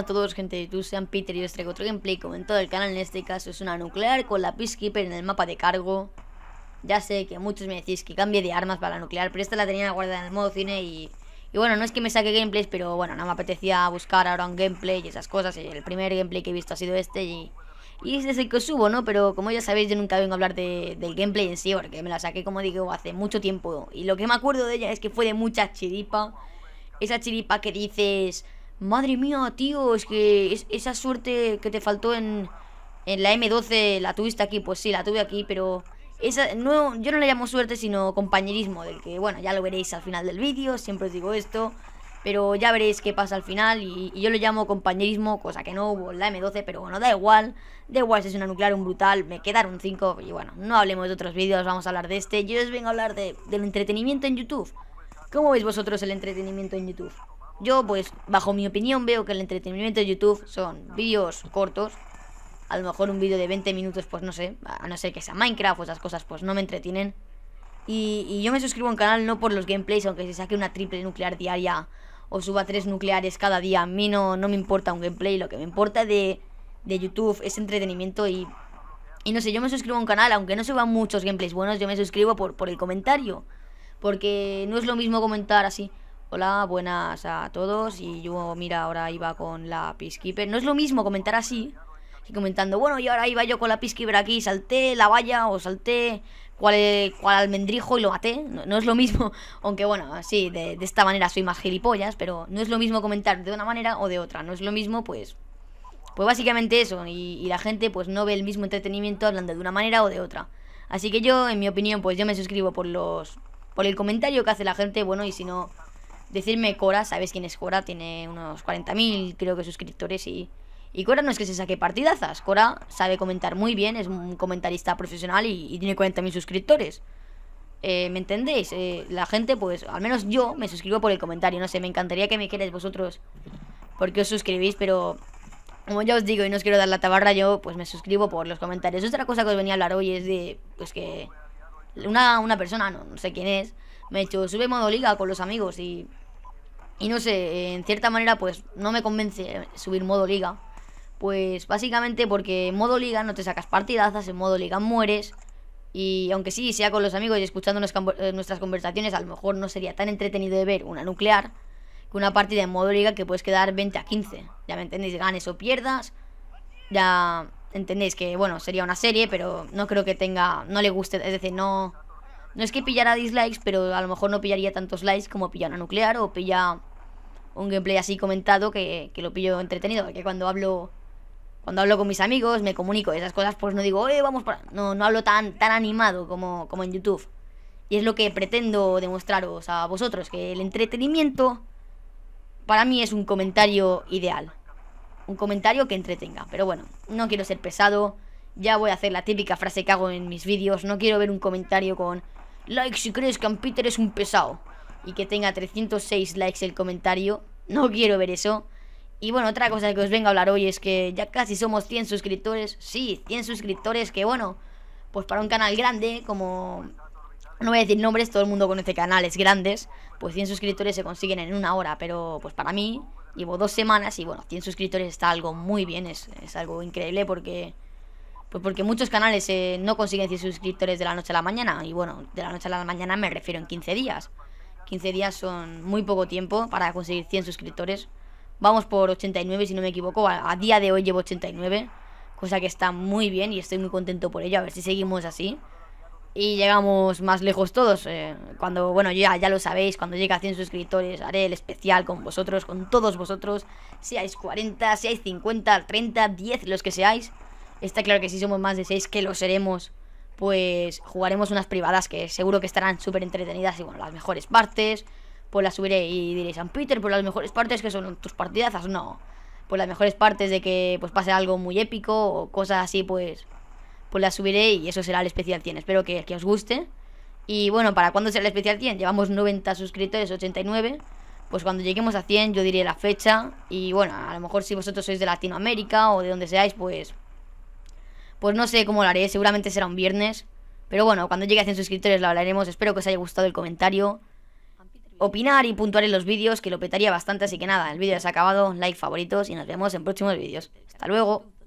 a todos gente de YouTube, sean Peter y os traigo otro gameplay como en todo el canal, en este caso es una nuclear con la Peacekeeper en el mapa de cargo Ya sé que muchos me decís que cambie de armas para la nuclear, pero esta la tenía guardada en el modo cine y... bueno, no es que me saque gameplays, pero bueno, no me apetecía buscar ahora un gameplay y esas cosas El primer gameplay que he visto ha sido este y... Y es el que os subo, ¿no? Pero como ya sabéis, yo nunca vengo a hablar del gameplay en sí, porque me la saqué, como digo, hace mucho tiempo. Y lo que me acuerdo de ella es que fue de mucha chiripa. Esa chiripa que dices, Madre mía, tío, es que esa suerte que te faltó en, en la M12 la tuviste aquí. Pues sí, la tuve aquí, pero esa no, yo no le llamo suerte, sino compañerismo. Del que, bueno, ya lo veréis al final del vídeo, siempre os digo esto. Pero ya veréis qué pasa al final y, yo lo llamo compañerismo, cosa que no hubo en la M12, pero bueno, da igual. Da igual si es una nuclear, un brutal, me quedaron 5 y bueno, no hablemos de otros vídeos, vamos a hablar de este. Yo os vengo a hablar del entretenimiento en YouTube. ¿Cómo veis vosotros el entretenimiento en YouTube? Yo, pues, bajo mi opinión, veo que el entretenimiento de YouTube son vídeos cortos. A lo mejor un vídeo de 20 minutos, pues no sé. A no ser que sea Minecraft o esas cosas, pues no me entretienen. Y, yo me suscribo a un canal no por los gameplays, aunque se saque una triple nuclear diaria o suba tres nucleares cada día. A mí no, no me importa un gameplay. Lo que me importa de, YouTube es entretenimiento y y no sé, yo me suscribo a un canal, aunque no suban muchos gameplays buenos, yo me suscribo por, por el comentario. Porque no es lo mismo comentar así. Hola, buenas a todos. Y yo, mira, ahora iba con la Peacekeeper. No es lo mismo comentar así y comentando, bueno, y ahora iba yo con la Peacekeeper aquí, salté la valla o salté cual, cual almendrijo y lo maté. No, es lo mismo, aunque bueno, sí, de, esta manera soy más gilipollas, pero no es lo mismo comentar de una manera o de otra. No es lo mismo, pues, pues básicamente eso, y, y, la gente pues no ve el mismo entretenimiento hablando de una manera o de otra. Así que yo, en mi opinión, pues yo me suscribo por los por el comentario que hace la gente, bueno, y si no, Decirme Cora, sabes quién es Cora, tiene unos 40.000 creo que suscriptores y, y Cora no es que se saque partidazas, Cora sabe comentar muy bien, es un comentarista profesional y, tiene 40.000 suscriptores. Eh, ¿Me entendéis? Eh, la gente, pues, al menos yo me suscribo por el comentario, no sé, me encantaría que me queráis vosotros porque os suscribís, pero como ya os digo y no os quiero dar la tabarra, yo pues me suscribo por los comentarios. Otra cosa que os venía a hablar hoy es de, pues que una, una persona, no, no sé quién es, me ha dicho, sube modo liga con los amigos y y no sé, en cierta manera pues no me convence subir modo liga. Pues básicamente porque en modo liga no te sacas partidazas, en modo liga mueres. Y aunque sí sea con los amigos y escuchando nuestras eh, conversaciones, a lo mejor no sería tan entretenido de ver una nuclear que una partida en modo liga que puedes quedar 20 a 15. Ya me entendéis, ganes o pierdas. Ya entendéis que, bueno, sería una serie, pero no creo que tenga, no le guste, es decir, no... No es que pillara dislikes, pero a lo mejor no pillaría tantos likes como pilla una nuclear o pilla un gameplay así comentado que, lo pillo entretenido. Porque cuando hablo cuando hablo con mis amigos, me comunico esas cosas, pues no digo, eh, vamos para... No, no hablo tan, tan animado como, como en YouTube. Y es lo que pretendo demostraros a vosotros, que el entretenimiento para mí es un comentario ideal. Un comentario que entretenga. Pero bueno, no quiero ser pesado. Ya voy a hacer la típica frase que hago en mis vídeos. No quiero ver un comentario con, like si crees que Peter es un pesado y que tenga 306 likes el comentario. No quiero ver eso. Y bueno, otra cosa que os vengo a hablar hoy es que ya casi somos 100 suscriptores. Sí, 100 suscriptores que bueno, pues para un canal grande como... No voy a decir nombres, todo el mundo conoce canales grandes. Pues 100 suscriptores se consiguen en una hora, pero pues para mí llevo dos semanas y bueno, 100 suscriptores está algo muy bien, es, algo increíble porque... Pues porque muchos canales eh, no consiguen 100 suscriptores de la noche a la mañana. Y bueno, de la noche a la mañana me refiero en 15 días. 15 días son muy poco tiempo para conseguir 100 suscriptores. Vamos por 89 si no me equivoco. A, día de hoy llevo 89. Cosa que está muy bien y estoy muy contento por ello. A ver si seguimos así. Y llegamos más lejos todos. Eh, cuando, bueno, ya, ya lo sabéis, cuando llegue a 100 suscriptores haré el especial con vosotros, con todos vosotros. Seáis 40, seáis 50, 30, 10, los que seáis. Está claro que si somos más de 6, que lo seremos pues jugaremos unas privadas que seguro que estarán súper entretenidas y bueno, las mejores partes, pues las subiré y diréis, San Peter, por las mejores partes que son tus partidazas, no. Pues las mejores partes de que pues pase algo muy épico o cosas así, pues pues las subiré y eso será el especial 100. Espero que, que os guste. Y bueno, ¿para cuándo será el especial 100? Llevamos 90 suscriptores, 89. Pues cuando lleguemos a 100 yo diré la fecha y bueno, a lo mejor si vosotros sois de Latinoamérica o de donde seáis, pues pues no sé cómo lo haré, seguramente será un viernes. Pero bueno, cuando llegue a 100 suscriptores lo hablaremos. Espero que os haya gustado el comentario. Opinar y puntuar en los vídeos, que lo petaría bastante. Así que nada, el vídeo se ha acabado. Like, favoritos y nos vemos en próximos vídeos. Hasta luego.